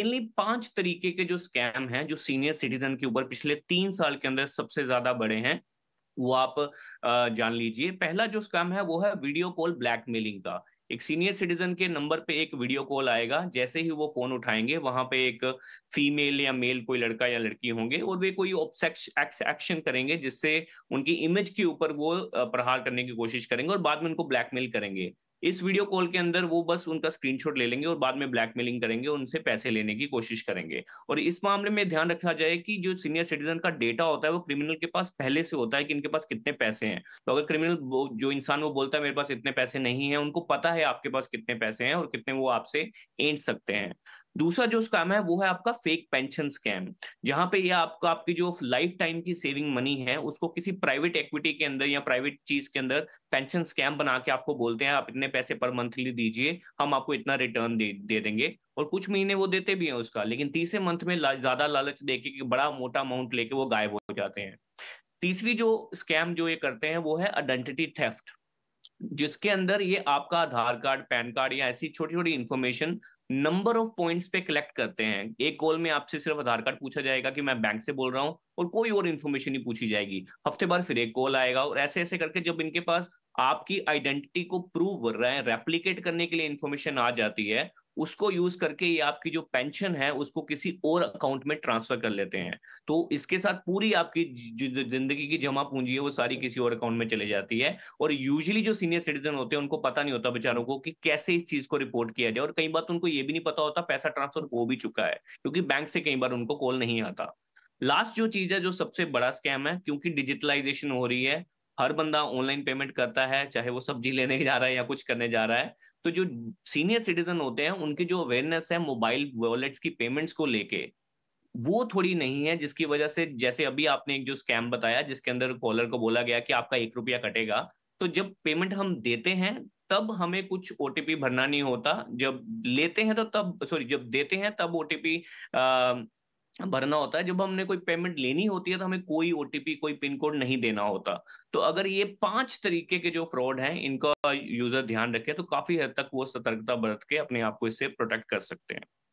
mainly पांच तरीके के जो स्कैम हैं जो सीनियर सिटीजन के ऊपर पिछले तीन साल के अंदर सबसे ज्यादा बड़े हैं वो आप जान लीजिए पहला जो स्कैम है वो है वीडियो कॉल ब्लैकमेलिंग का एक सीनियर सिटीजन के नंबर पे एक वीडियो कॉल आएगा जैसे ही वो फोन उठाएंगे वहां पे एक फीमेल या मेल कोई लड़का या लड़की होंगे और वे कोई एक्शन करेंगे जिससे उनकी इमेज के ऊपर वो प्रहार करने की कोशिश करेंगे और बाद में उनको ब्लैकमेल करेंगे इस वीडियो कॉल के अंदर वो बस उनका स्क्रीनशॉट ले लेंगे और बाद में ब्लैकमेलिंग करेंगे और उनसे पैसे लेने की कोशिश करेंगे और इस मामले में ध्यान रखा जाए कि जो सीनियर सिटीजन का डेटा होता है वो क्रिमिनल के पास पहले से होता है कि इनके पास कितने पैसे हैं तो अगर क्रिमिनल जो इंसान वो बोलता है मेरे पास इतने पैसे नहीं है उनको पता है आपके पास कितने पैसे हैं और कितने वो आपसे एंट सकते हैं दूसरा जो स्कैम है वो है आपका फेक पेंशन स्कैम जहां पे ये आपका आपकी जो लाइफ टाइम की सेविंग मनी है उसको किसी प्राइवेट इक्विटी के अंदर या प्राइवेट चीज के अंदर पेंशन स्कैम बना के आपको बोलते हैं आप इतने पैसे पर मंथली दीजिए हम आपको इतना रिटर्न दे, दे देंगे और कुछ महीने वो देते भी हैं उसका लेकिन तीसरे मंथ में ला, ज्यादा लालच दे के बड़ा मोटा अमाउंट लेके वो गायब हो जाते हैं तीसरी जो स्कैम जो ये करते हैं वो है आइडेंटिटी थेफ्ट जिसके अंदर ये आपका आधार कार्ड पैन कार्ड या ऐसी छोटी छोटी इन्फॉर्मेशन नंबर ऑफ पॉइंट्स पे कलेक्ट करते हैं एक कॉल में आपसे सिर्फ आधार कार्ड पूछा जाएगा कि मैं बैंक से बोल रहा हूँ और कोई और इन्फॉर्मेशन नहीं पूछी जाएगी हफ्ते बार फिर एक कॉल आएगा और ऐसे ऐसे करके जब इनके पास आपकी आइडेंटिटी को प्रूव रहे रेप्लीकेट करने के लिए इंफॉर्मेशन आ जाती है उसको यूज करके ये आपकी जो पेंशन है उसको किसी और अकाउंट में ट्रांसफर कर लेते हैं तो इसके साथ पूरी आपकी जिंदगी की जमा पूंजी है वो सारी किसी और अकाउंट में चले जाती है और यूजली जो सीनियर सिटीजन होते हैं उनको पता नहीं होता बेचारों को कि कैसे इस चीज को रिपोर्ट किया जाए और कई बार तो उनको ये भी नहीं पता होता पैसा ट्रांसफर हो भी चुका है क्योंकि बैंक से कई बार उनको कॉल नहीं आता लास्ट जो चीज है जो सबसे बड़ा स्कैम है क्योंकि डिजिटलाइजेशन हो रही है हर बंदा ऑनलाइन पेमेंट करता है चाहे वो सब्जी लेने जा रहा है या कुछ करने जा रहा है तो जो सीनियर सिटीजन होते हैं उनकी जो अवेयरनेस है मोबाइल वॉलेट्स की पेमेंट्स को लेके वो थोड़ी नहीं है जिसकी वजह से जैसे अभी आपने एक जो स्कैम बताया जिसके अंदर कॉलर को बोला गया कि आपका एक रुपया कटेगा तो जब पेमेंट हम देते हैं तब हमें कुछ ओटीपी भरना नहीं होता जब लेते हैं तो तब सॉरी जब देते हैं तब ओटीपी भरना होता है जब हमने कोई पेमेंट लेनी होती है तो हमें कोई ओटीपी कोई पिन कोड नहीं देना होता तो अगर ये पांच तरीके के जो फ्रॉड हैं इनका यूजर ध्यान रखे तो काफी हद तक वो सतर्कता बरत के अपने आप को इससे प्रोटेक्ट कर सकते हैं